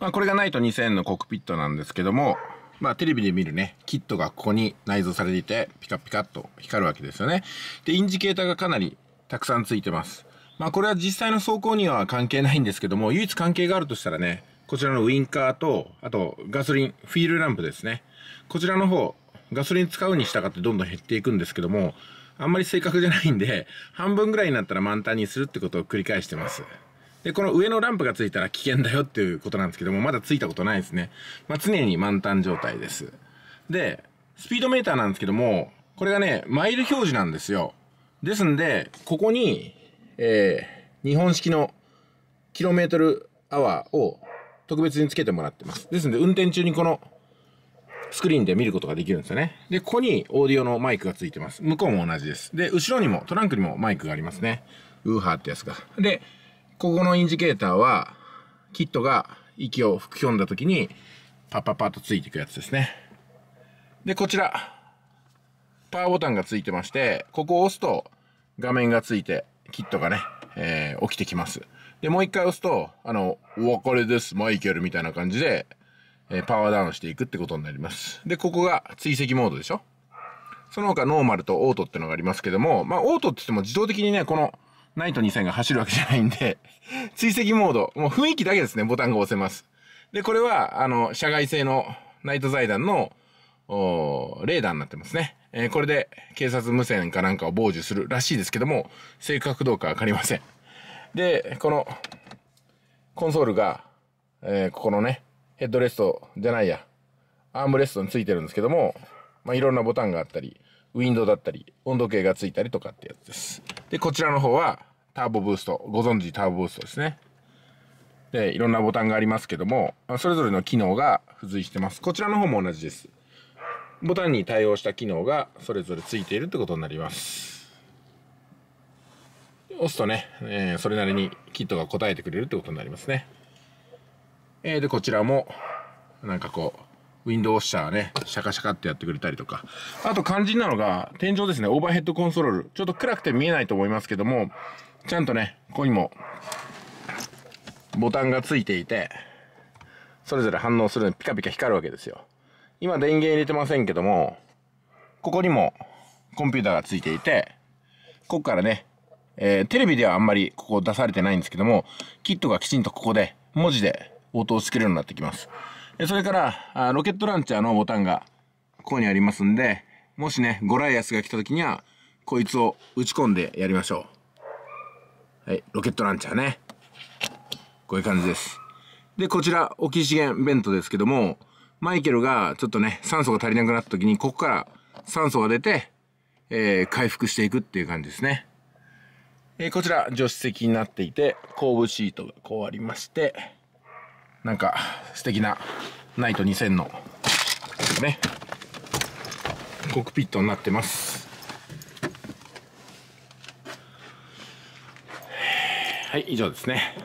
まあ、これがないと2000のコックピットなんですけども、まあ、テレビで見るね、キットがここに内蔵されていて、ピカピカっと光るわけですよね。で、インジケーターがかなりたくさんついてます。まあ、これは実際の走行には関係ないんですけども、唯一関係があるとしたらね、こちらのウィンカーと、あと、ガソリン、フィールランプですね。こちらの方、ガソリン使うに従ってどんどん減っていくんですけども、あんまり正確じゃないんで、半分ぐらいになったら満タンにするってことを繰り返してます。で、この上のランプがついたら危険だよっていうことなんですけども、まだついたことないですね。まあ、常に満タン状態です。で、スピードメーターなんですけども、これがね、マイル表示なんですよ。ですんで、ここに、えー、日本式のキロメートルアワーを特別につけてもらってます。ですんで、運転中にこのスクリーンで見ることができるんですよね。で、ここにオーディオのマイクがついてます。向こうも同じです。で、後ろにも、トランクにもマイクがありますね。ウーハーってやつが。で、ここのインジケーターは、キットが息を吹き込んだ時に、パッパッパッとついていくやつですね。で、こちら、パワーボタンがついてまして、ここを押すと画面がついて、キットがね、えー、起きてきます。で、もう一回押すと、あの、お別れです、マイケルみたいな感じで、えー、パワーダウンしていくってことになります。で、ここが追跡モードでしょその他ノーマルとオートってのがありますけども、まあオートって言っても自動的にね、このナイト2000が走るわけじゃないんで、追跡モード、もう雰囲気だけですね、ボタンが押せます。で、これは、あの、社外製のナイト財団の、ーレーダーになってますね。えー、これで警察無線かなんかを傍受するらしいですけども、正確どうかわかりません。で、この、コンソールが、えー、ここのね、ヘッドレストじゃないや、アームレストについてるんですけども、まあ、いろんなボタンがあったり、ウィンドウだったり、温度計がついたりとかってやつです。で、こちらの方はターボブースト。ご存知ターボブーストですね。で、いろんなボタンがありますけども、それぞれの機能が付随してます。こちらの方も同じです。ボタンに対応した機能がそれぞれ付いているってことになります。押すとね、えー、それなりにキットが答えてくれるってことになりますね。えー、で、こちらも、なんかこう、ウィンドウォッシャーね、シャカシャカってやってくれたりとか。あと肝心なのが、天井ですね、オーバーヘッドコンソール。ちょっと暗くて見えないと思いますけども、ちゃんとね、ここにも、ボタンがついていて、それぞれ反応するのにピカピカ光るわけですよ。今電源入れてませんけども、ここにもコンピューターがついていて、ここからね、えー、テレビではあんまりここ出されてないんですけども、キットがきちんとここで文字で応答してくれるようになってきます。それから、ロケットランチャーのボタンが、ここにありますんで、もしね、ゴライアスが来た時には、こいつを打ち込んでやりましょう。はい、ロケットランチャーね。こういう感じです。で、こちら、オキシゲンベントですけども、マイケルがちょっとね、酸素が足りなくなった時に、ここから酸素が出て、えー、回復していくっていう感じですね。えー、こちら、助手席になっていて、後部シートがこうありまして、なんか素敵なナイト2000のね、コックピットになってます。はい、以上ですね。